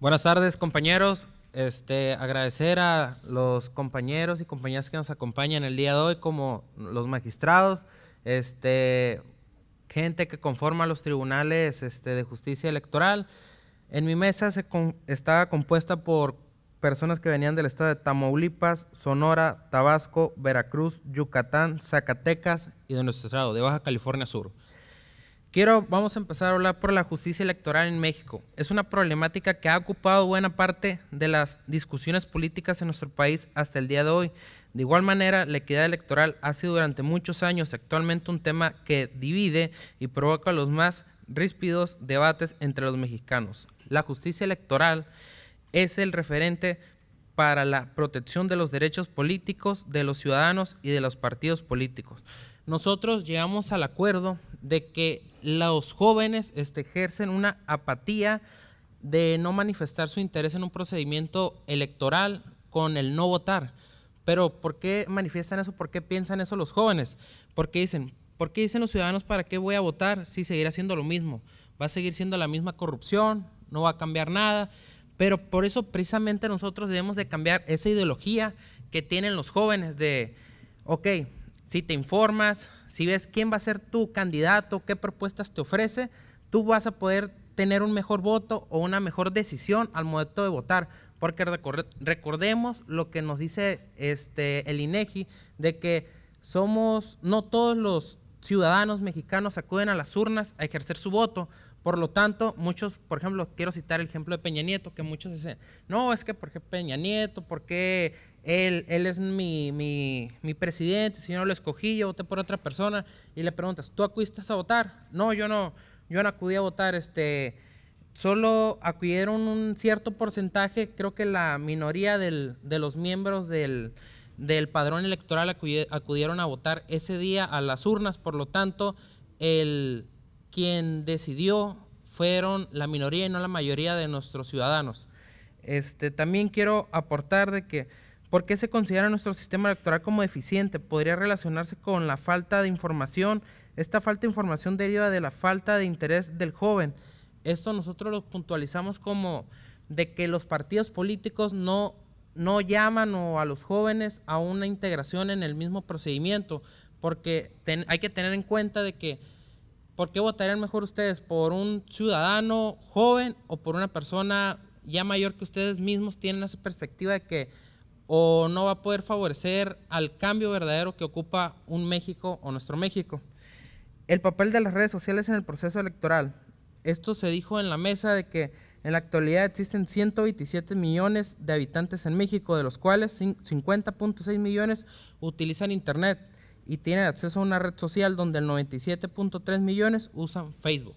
[SPEAKER 6] Buenas tardes, compañeros. Este, agradecer a los compañeros y compañeras que nos acompañan el día de hoy, como los magistrados. Este, gente que conforma los tribunales este, de justicia electoral. En mi mesa estaba compuesta por personas que venían del estado de Tamaulipas, Sonora, Tabasco, Veracruz, Yucatán, Zacatecas y de nuestro estado, de Baja California Sur. Quiero, vamos a empezar a hablar por la justicia electoral en México. Es una problemática que ha ocupado buena parte de las discusiones políticas en nuestro país hasta el día de hoy de igual manera, la equidad electoral ha sido durante muchos años actualmente un tema que divide y provoca los más ríspidos debates entre los mexicanos. La justicia electoral es el referente para la protección de los derechos políticos de los ciudadanos y de los partidos políticos. Nosotros llegamos al acuerdo de que los jóvenes este, ejercen una apatía de no manifestar su interés en un procedimiento electoral con el no votar. Pero ¿por qué manifiestan eso? ¿Por qué piensan eso los jóvenes? ¿Por qué dicen, ¿por qué dicen los ciudadanos para qué voy a votar si seguirá siendo lo mismo? Va a seguir siendo la misma corrupción, no va a cambiar nada. Pero por eso precisamente nosotros debemos de cambiar esa ideología que tienen los jóvenes de, ok, si te informas, si ves quién va a ser tu candidato, qué propuestas te ofrece, tú vas a poder tener un mejor voto o una mejor decisión al momento de votar. Porque recordemos lo que nos dice este, el INEGI de que somos, no todos los ciudadanos mexicanos acuden a las urnas a ejercer su voto. Por lo tanto, muchos, por ejemplo, quiero citar el ejemplo de Peña Nieto, que muchos dicen, no, es que porque Peña Nieto, porque él, él es mi, presidente, si yo no lo escogí, yo voté por otra persona, y le preguntas, ¿tú acudiste a votar? No, yo no, yo no acudí a votar, este, solo acudieron un cierto porcentaje, creo que la minoría de los miembros del, padrón electoral acudieron a votar ese día a las urnas, por lo tanto, el, quien decidió fueron la minoría y no la mayoría de nuestros ciudadanos. Este, también quiero aportar de que, ¿por qué se considera nuestro sistema electoral como deficiente? Podría relacionarse con la falta de información. Esta falta de información deriva de la falta de interés del joven esto nosotros lo puntualizamos como de que los partidos políticos no, no llaman a los jóvenes a una integración en el mismo procedimiento, porque hay que tener en cuenta de que, ¿por qué votarían mejor ustedes? ¿Por un ciudadano joven o por una persona ya mayor que ustedes mismos tienen esa perspectiva de que o no va a poder favorecer al cambio verdadero que ocupa un México o nuestro México? El papel de las redes sociales en el proceso electoral. Esto se dijo en la mesa de que en la actualidad existen 127 millones de habitantes en México, de los cuales 50.6 millones utilizan Internet y tienen acceso a una red social donde el 97.3 millones usan Facebook.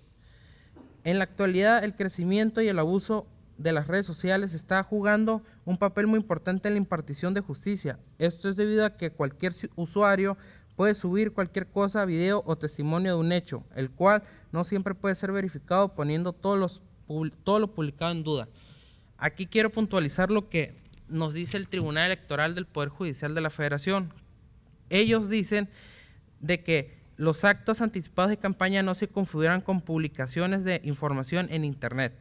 [SPEAKER 6] En la actualidad, el crecimiento y el abuso de las redes sociales está jugando un papel muy importante en la impartición de justicia. Esto es debido a que cualquier usuario puede subir cualquier cosa, video o testimonio de un hecho, el cual no siempre puede ser verificado poniendo todos los, todo lo publicado en duda. Aquí quiero puntualizar lo que nos dice el Tribunal Electoral del Poder Judicial de la Federación. Ellos dicen de que los actos anticipados de campaña no se confundieran con publicaciones de información en Internet.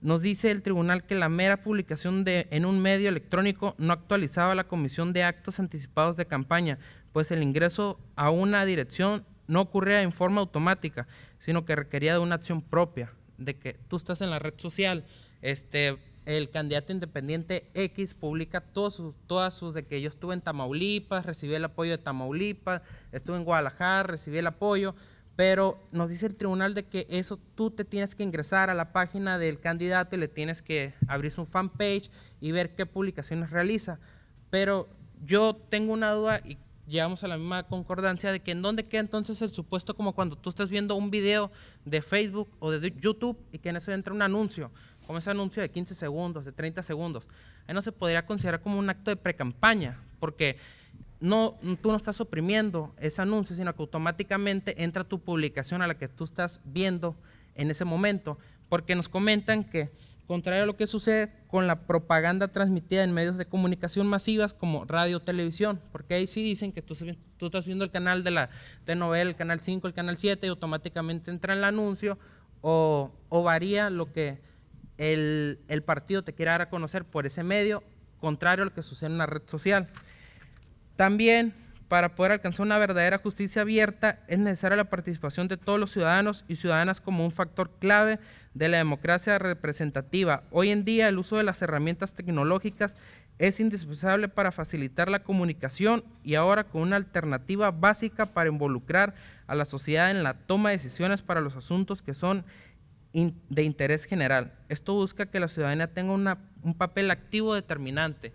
[SPEAKER 6] Nos dice el tribunal que la mera publicación de, en un medio electrónico no actualizaba la comisión de actos anticipados de campaña, pues el ingreso a una dirección no ocurría en forma automática, sino que requería de una acción propia, de que tú estás en la red social, este, el candidato independiente X publica todos sus, todas sus de que yo estuve en Tamaulipas, recibí el apoyo de Tamaulipas, estuve en Guadalajara, recibí el apoyo, pero nos dice el tribunal de que eso tú te tienes que ingresar a la página del candidato y le tienes que abrir su fanpage y ver qué publicaciones realiza. Pero yo tengo una duda y llegamos a la misma concordancia de que en dónde queda entonces el supuesto como cuando tú estás viendo un video de Facebook o de YouTube y que en eso entra un anuncio, como ese anuncio de 15 segundos, de 30 segundos. Ahí no se podría considerar como un acto de precampaña, porque no, tú no estás oprimiendo ese anuncio, sino que automáticamente entra tu publicación a la que tú estás viendo en ese momento, porque nos comentan que contrario a lo que sucede con la propaganda transmitida en medios de comunicación masivas como radio, televisión, porque ahí sí dicen que tú, estás viendo el canal de la novela, el canal 5, el canal 7 y automáticamente entra el anuncio o, varía lo que el, partido te quiera dar a conocer por ese medio, contrario a lo que sucede en la red social. También para poder alcanzar una verdadera justicia abierta es necesaria la participación de todos los ciudadanos y ciudadanas como un factor clave de la democracia representativa. Hoy en día el uso de las herramientas tecnológicas es indispensable para facilitar la comunicación y ahora con una alternativa básica para involucrar a la sociedad en la toma de decisiones para los asuntos que son de interés general. Esto busca que la ciudadanía tenga un papel activo determinante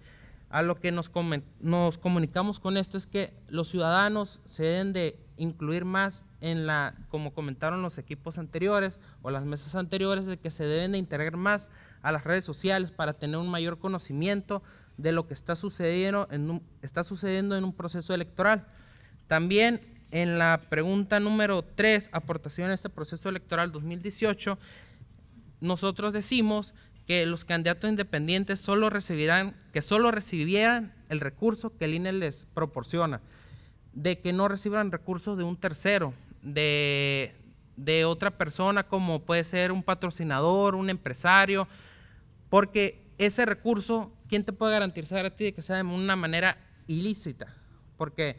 [SPEAKER 6] a lo que nos, comunicamos con esto es que los ciudadanos se deben de incluir más en la, como comentaron los equipos anteriores o las mesas anteriores, de que se deben de integrar más a las redes sociales para tener un mayor conocimiento de lo que está sucediendo en un, está sucediendo en un proceso electoral. También en la pregunta número 3, aportación a este proceso electoral 2018, nosotros decimos que los candidatos independientes solo recibirán, que solo recibieran el recurso que el INE les proporciona, de que no reciban recursos de un tercero, de, otra persona como puede ser un patrocinador, un empresario, porque ese recurso, ¿quién te puede garantizar a ti de que sea de una manera ilícita? Porque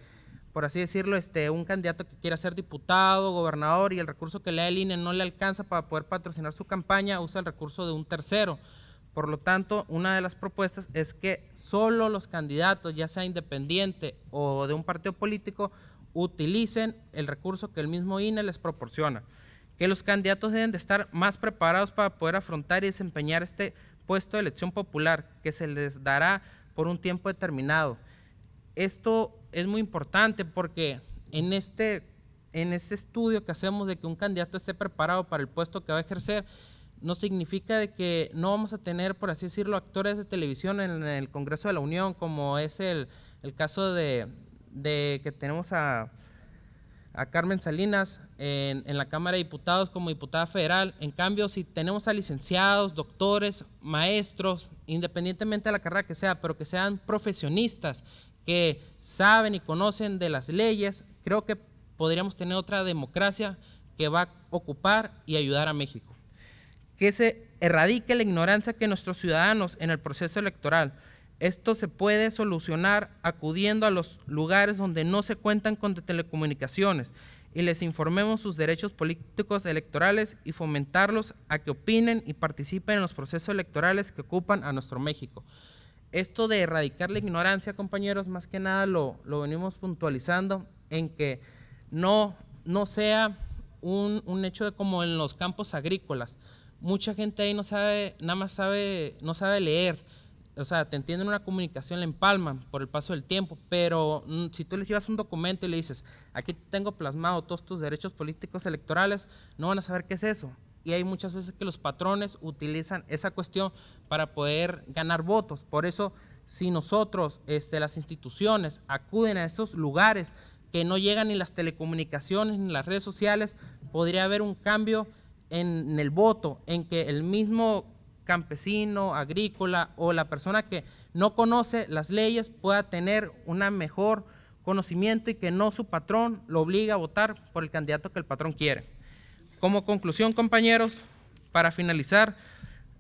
[SPEAKER 6] por así decirlo, este, un candidato que quiera ser diputado, gobernador y el recurso que le da el INE no le alcanza para poder patrocinar su campaña, usa el recurso de un tercero. Por lo tanto, una de las propuestas es que solo los candidatos, ya sea independiente o de un partido político, utilicen el recurso que el mismo INE les proporciona. Que los candidatos deben de estar más preparados para poder afrontar y desempeñar este puesto de elección popular que se les dará por un tiempo determinado. Esto es muy importante porque en este, en este estudio que hacemos de que un candidato esté preparado para el puesto que va a ejercer, no significa de que no vamos a tener, por así decirlo, actores de televisión en el Congreso de la Unión, como es el, caso de, que tenemos a, Carmen Salinas en, en, la Cámara de Diputados como diputada federal. En cambio, si tenemos a licenciados, doctores, maestros, independientemente de la carrera que sea, pero que sean profesionistas, que saben y conocen de las leyes, creo que podríamos tener otra democracia que va a ocupar y ayudar a México. Que se erradique la ignorancia que nuestros ciudadanos en el proceso electoral. Esto se puede solucionar acudiendo a los lugares donde no se cuentan con telecomunicaciones y les informemos sus derechos políticos electorales y fomentarlos a que opinen y participen en los procesos electorales que ocupan a nuestro México esto de erradicar la ignorancia, compañeros, más que nada lo, venimos puntualizando en que no, no sea un, hecho de como en los campos agrícolas. Mucha gente ahí no sabe, nada más sabe, no sabe leer. O sea, te entienden una comunicación, le empalman por el paso del tiempo, pero mm, si tú les llevas un documento y le dices, aquí tengo plasmado todos tus derechos políticos electorales, no van a saber qué es eso y hay muchas veces que los patrones utilizan esa cuestión para poder ganar votos. Por eso, si nosotros, este, las instituciones, acuden a esos lugares que no llegan ni las telecomunicaciones ni las redes sociales, podría haber un cambio en, el voto, en que el mismo campesino, agrícola o la persona que no conoce las leyes pueda tener un mejor conocimiento y que no su patrón lo obliga a votar por el candidato que el patrón quiere. Como conclusión, compañeros, para finalizar,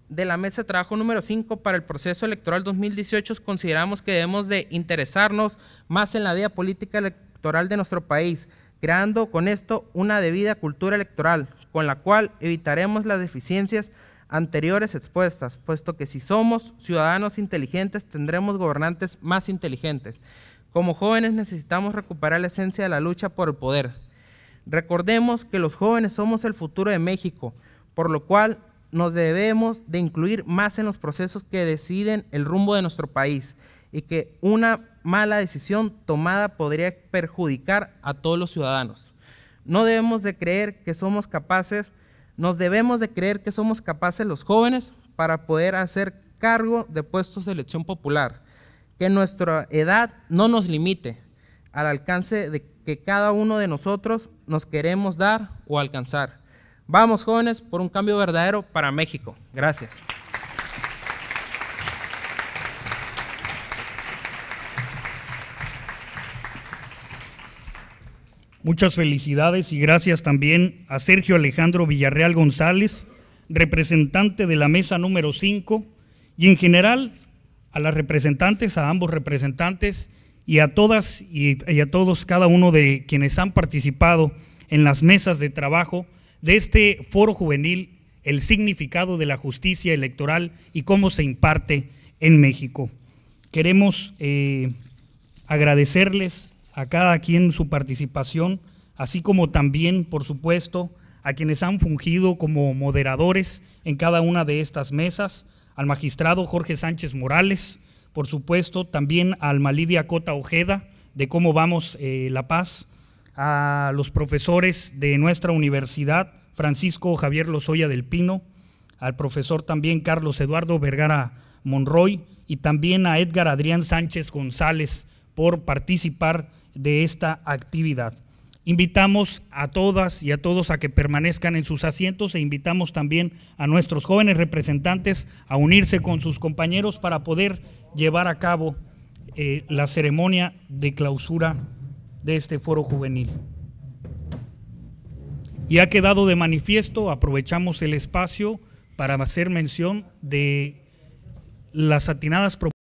[SPEAKER 6] de la mesa de trabajo número 5 para el proceso electoral 2018 consideramos que debemos de interesarnos más en la vida política electoral de nuestro país, creando con esto una debida cultura electoral, con la cual evitaremos las deficiencias anteriores expuestas, puesto que si somos ciudadanos inteligentes tendremos gobernantes más inteligentes. Como jóvenes necesitamos recuperar la esencia de la lucha por el poder, Recordemos que los jóvenes somos el futuro de México, por lo cual nos debemos de incluir más en los procesos que deciden el rumbo de nuestro país y que una mala decisión tomada podría perjudicar a todos los ciudadanos. No debemos de creer que somos capaces, nos debemos de creer que somos capaces los jóvenes para poder hacer cargo de puestos de elección popular, que nuestra edad no nos limite al alcance de que cada uno de nosotros nos queremos dar o alcanzar. Vamos jóvenes por un cambio verdadero para México. Gracias.
[SPEAKER 1] Muchas felicidades y gracias también a Sergio Alejandro Villarreal González, representante de la mesa número 5, y en general a las representantes, a ambos representantes y a todas y, a todos cada uno de quienes han participado en las mesas de trabajo de este foro juvenil el significado de la justicia electoral y cómo se imparte en México. Queremos eh, agradecerles a cada quien su participación, así como también, por supuesto, a quienes han fungido como moderadores en cada una de estas mesas, al magistrado Jorge Sánchez Morales, por supuesto, también al Malidia Cota Ojeda, de cómo vamos eh, La Paz, a los profesores de nuestra universidad, Francisco Javier Lozoya del Pino, al profesor también Carlos Eduardo Vergara Monroy y también a Edgar Adrián Sánchez González por participar de esta actividad. Invitamos a todas y a todos a que permanezcan en sus asientos e invitamos también a nuestros jóvenes representantes a unirse con sus compañeros para poder llevar a cabo eh, la ceremonia de clausura de este foro juvenil. Y ha quedado de manifiesto, aprovechamos el espacio para hacer mención de las atinadas propuestas